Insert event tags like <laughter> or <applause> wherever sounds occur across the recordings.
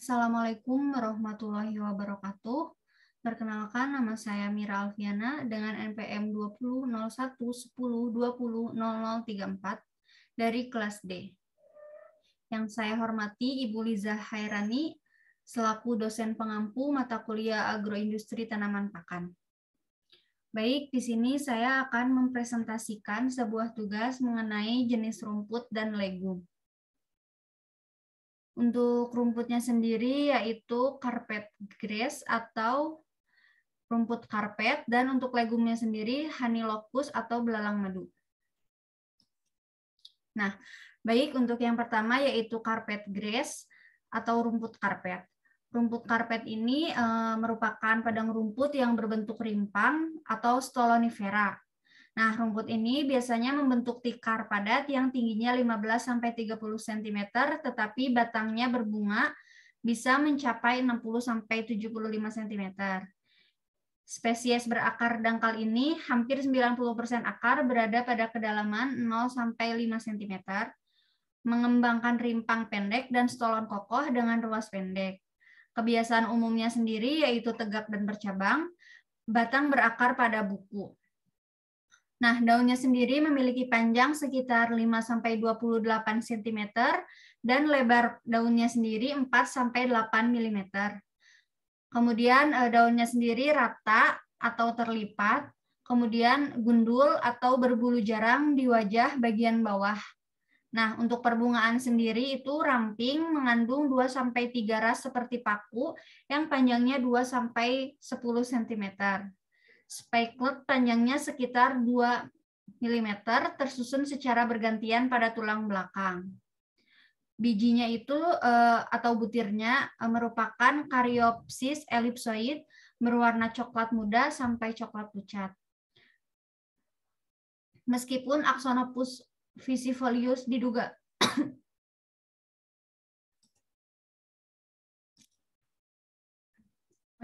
Assalamualaikum warahmatullahi wabarakatuh. Perkenalkan nama saya Mira Alfiana dengan NPM 200110200034 dari kelas D. Yang saya hormati Ibu Liza Hairani selaku dosen pengampu mata kuliah agroindustri tanaman pakan. Baik, di sini saya akan mempresentasikan sebuah tugas mengenai jenis rumput dan legum. Untuk rumputnya sendiri yaitu karpet grass atau rumput karpet dan untuk legumnya sendiri honey locust atau belalang madu. Nah, baik untuk yang pertama yaitu karpet grass atau rumput karpet. Rumput karpet ini e, merupakan padang rumput yang berbentuk rimpang atau stolonifera Nah, rumput ini biasanya membentuk tikar padat yang tingginya 15 30 cm, tetapi batangnya berbunga bisa mencapai 60 75 cm. Spesies berakar dangkal ini hampir 90% akar berada pada kedalaman 0 5 cm, mengembangkan rimpang pendek dan stolon kokoh dengan ruas pendek. Kebiasaan umumnya sendiri yaitu tegak dan bercabang, batang berakar pada buku. Nah, daunnya sendiri memiliki panjang sekitar 5-28 cm dan lebar daunnya sendiri 4-8 mm. Kemudian eh, daunnya sendiri rata atau terlipat, kemudian gundul atau berbulu jarang di wajah bagian bawah. Nah, untuk perbungaan sendiri itu ramping mengandung 2-3 ras seperti paku yang panjangnya 2-10 cm spikelet panjangnya sekitar 2 mm tersusun secara bergantian pada tulang belakang. Bijinya itu eh, atau butirnya eh, merupakan karyopsis elipsoid berwarna coklat muda sampai coklat pucat. Meskipun Axonopus visifolius diduga <coughs>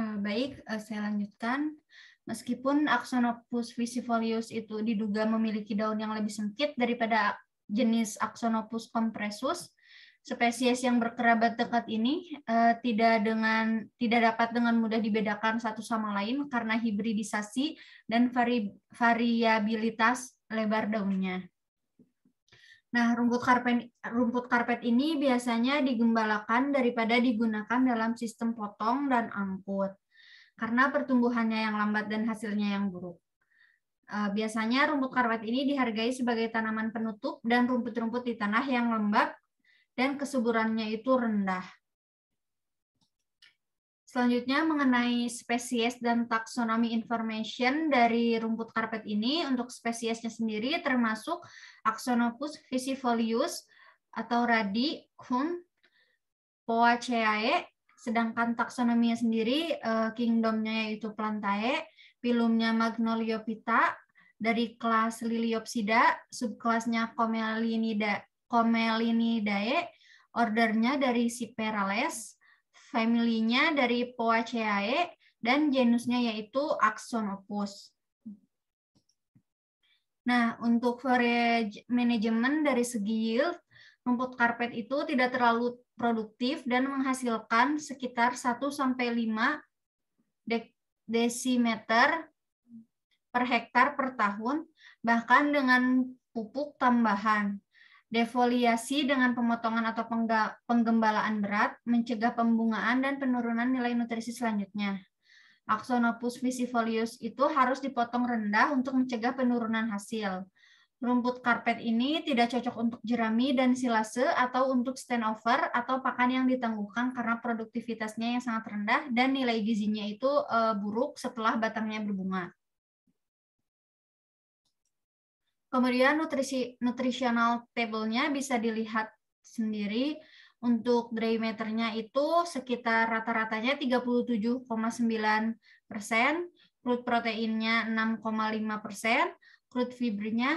eh, Baik, saya lanjutkan. Meskipun Axonopus visifolius itu diduga memiliki daun yang lebih sempit daripada jenis Axonopus compressus, spesies yang berkerabat dekat ini uh, tidak dengan tidak dapat dengan mudah dibedakan satu sama lain karena hibridisasi dan vari, variabilitas lebar daunnya. Nah, rumput karpet rumput karpet ini biasanya digembalakan daripada digunakan dalam sistem potong dan angkut karena pertumbuhannya yang lambat dan hasilnya yang buruk. Eh, biasanya rumput karpet ini dihargai sebagai tanaman penutup dan rumput-rumput di tanah yang lembab dan kesuburannya itu rendah. Selanjutnya mengenai spesies dan taksonomi information dari rumput karpet ini untuk spesiesnya sendiri termasuk Axonopus visifolius atau Radi, Kun, Poaceae, Sedangkan taksonominya sendiri uh, kingdomnya yaitu Plantae, filumnya Magnoliopita, dari kelas Liliopsida, subkelasnya Comelinida, Comelinidae, ordernya dari siperales, familinya dari Poaceae, dan genusnya yaitu Axonopus. Nah, untuk management dari segi yield, rumput karpet itu tidak terlalu produktif dan menghasilkan sekitar 1 sampai 5 desimeter per hektar per tahun bahkan dengan pupuk tambahan. Defoliasi dengan pemotongan atau penggembalaan berat mencegah pembungaan dan penurunan nilai nutrisi selanjutnya. Axonopus visifolius itu harus dipotong rendah untuk mencegah penurunan hasil. Rumput karpet ini tidak cocok untuk jerami dan silase atau untuk standover atau pakan yang ditangguhkan karena produktivitasnya yang sangat rendah dan nilai gizinya itu eh, buruk setelah batangnya berbunga. Kemudian nutrisi nutritional table-nya bisa dilihat sendiri untuk dry matter-nya itu sekitar rata-ratanya 37,9 persen, crude proteinnya 6,5 persen, crude fibernya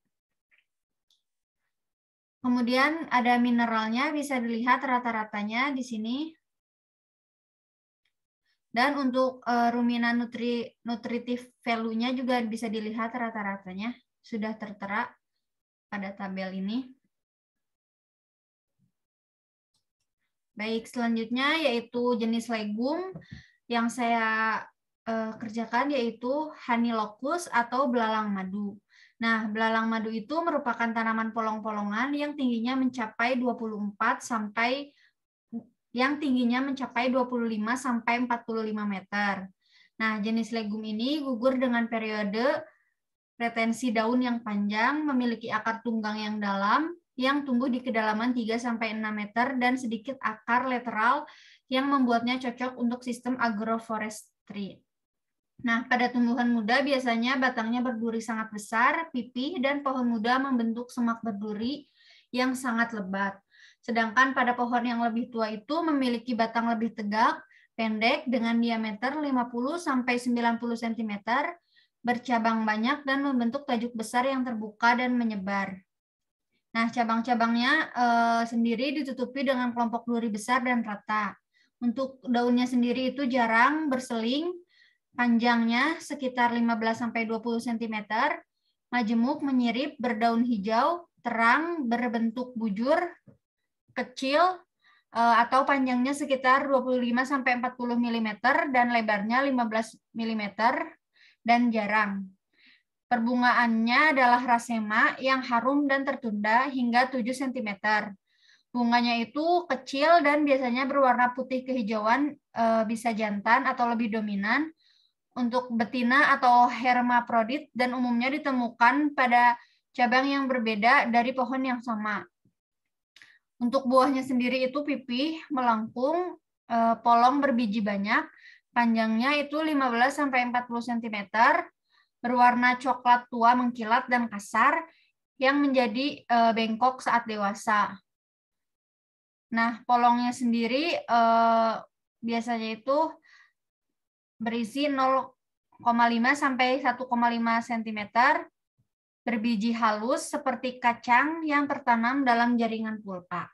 Kemudian ada mineralnya, bisa dilihat rata-ratanya di sini. Dan untuk uh, rumina nutri, nutritif value-nya juga bisa dilihat rata-ratanya. Sudah tertera pada tabel ini. Baik, selanjutnya yaitu jenis legum yang saya uh, kerjakan yaitu honey locust atau belalang madu. Nah, belalang madu itu merupakan tanaman polong-polongan yang tingginya mencapai 24 sampai yang tingginya mencapai 25 sampai 45 meter. Nah, jenis legum ini gugur dengan periode retensi daun yang panjang, memiliki akar tunggang yang dalam, yang tumbuh di kedalaman 3 sampai 6 meter dan sedikit akar lateral yang membuatnya cocok untuk sistem agroforestry. Nah, pada tumbuhan muda biasanya batangnya berduri sangat besar, pipih, dan pohon muda membentuk semak berduri yang sangat lebat. Sedangkan pada pohon yang lebih tua itu memiliki batang lebih tegak, pendek dengan diameter 50-90 cm, bercabang banyak dan membentuk tajuk besar yang terbuka dan menyebar. Nah, cabang-cabangnya e, sendiri ditutupi dengan kelompok duri besar dan rata. Untuk daunnya sendiri itu jarang berseling, Panjangnya sekitar 15-20 cm, majemuk menyirip berdaun hijau, terang, berbentuk bujur, kecil, eh, atau panjangnya sekitar 25-40 mm dan lebarnya 15 mm dan jarang. Perbungaannya adalah rasema yang harum dan tertunda hingga 7 cm. Bunganya itu kecil dan biasanya berwarna putih kehijauan, eh, bisa jantan atau lebih dominan, untuk betina atau hermaprodit dan umumnya ditemukan pada cabang yang berbeda dari pohon yang sama. Untuk buahnya sendiri itu pipih, melengkung, eh, polong berbiji banyak, panjangnya itu 15-40 cm, berwarna coklat tua mengkilat dan kasar, yang menjadi eh, bengkok saat dewasa. Nah, polongnya sendiri eh, biasanya itu berisi 0,5 sampai 1,5 cm berbiji halus seperti kacang yang tertanam dalam jaringan pulpa.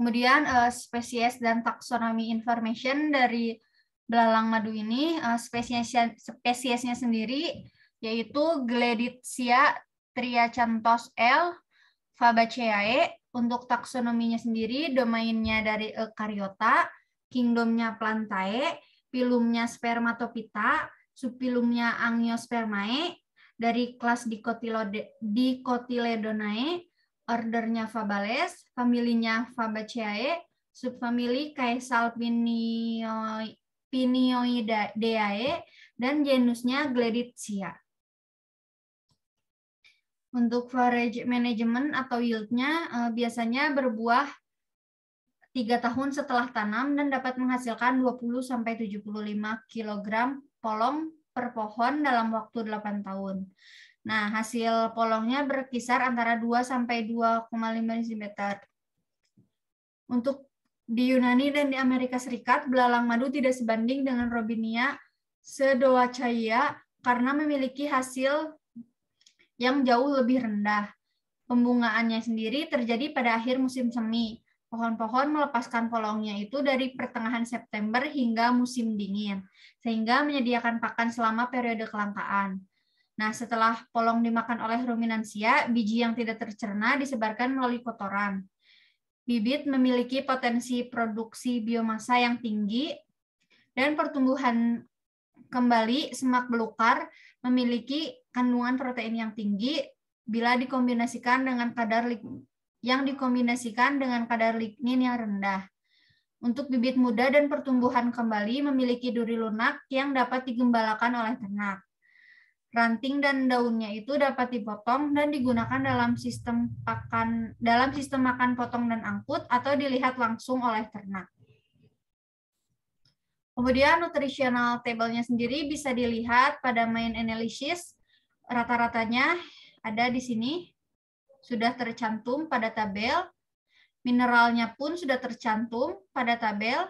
Kemudian eh, spesies dan taksonomi information dari belalang madu ini eh, spesiesnya, spesiesnya sendiri yaitu Gleditsia triacanthos L Fabaceae. Untuk taksonominya sendiri domainnya dari eukaryota kingdomnya plantae, pilumnya Spermatopita, subpilumnya angiospermae, dari kelas Dicotyledonae, ordernya Fabales, familinya Fabaceae, subfamili kaisalpinioideae, dan genusnya Gleditia. Untuk forage management atau yieldnya eh, biasanya berbuah tiga tahun setelah tanam dan dapat menghasilkan 20-75 kg polong per pohon dalam waktu 8 tahun. Nah, hasil polongnya berkisar antara 2 sampai 2,5 cm. Untuk di Yunani dan di Amerika Serikat, belalang madu tidak sebanding dengan Robinia sedoacea karena memiliki hasil yang jauh lebih rendah. Pembungaannya sendiri terjadi pada akhir musim semi. Pohon-pohon melepaskan polongnya itu dari pertengahan September hingga musim dingin, sehingga menyediakan pakan selama periode kelangkaan. Nah, setelah polong dimakan oleh ruminansia, biji yang tidak tercerna disebarkan melalui kotoran. Bibit memiliki potensi produksi biomasa yang tinggi dan pertumbuhan kembali semak belukar memiliki kandungan protein yang tinggi bila dikombinasikan dengan kadar yang dikombinasikan dengan kadar lignin yang rendah. Untuk bibit muda dan pertumbuhan kembali memiliki duri lunak yang dapat digembalakan oleh ternak. Ranting dan daunnya itu dapat dipotong dan digunakan dalam sistem pakan dalam sistem makan potong dan angkut atau dilihat langsung oleh ternak. Kemudian nutritional table-nya sendiri bisa dilihat pada main analysis rata-ratanya ada di sini sudah tercantum pada tabel, mineralnya pun sudah tercantum pada tabel,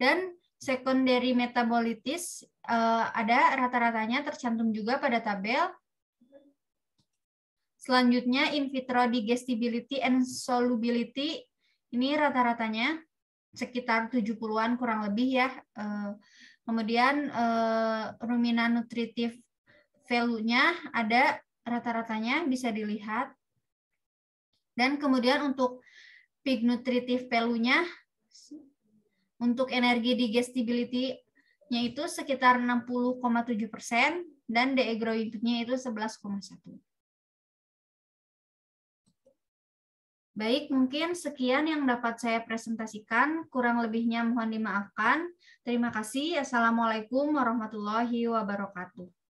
dan secondary metabolitis eh, ada rata-ratanya tercantum juga pada tabel. Selanjutnya in vitro digestibility and solubility, ini rata-ratanya sekitar 70-an kurang lebih ya. Eh. kemudian eh, ruminan nutritif value-nya ada rata-ratanya bisa dilihat. Dan kemudian untuk peak nutritive value-nya untuk energi digestibility-nya itu sekitar 60,7 persen dan e growing nya itu 11,1. Baik, mungkin sekian yang dapat saya presentasikan. Kurang lebihnya mohon dimaafkan. Terima kasih. Assalamualaikum warahmatullahi wabarakatuh.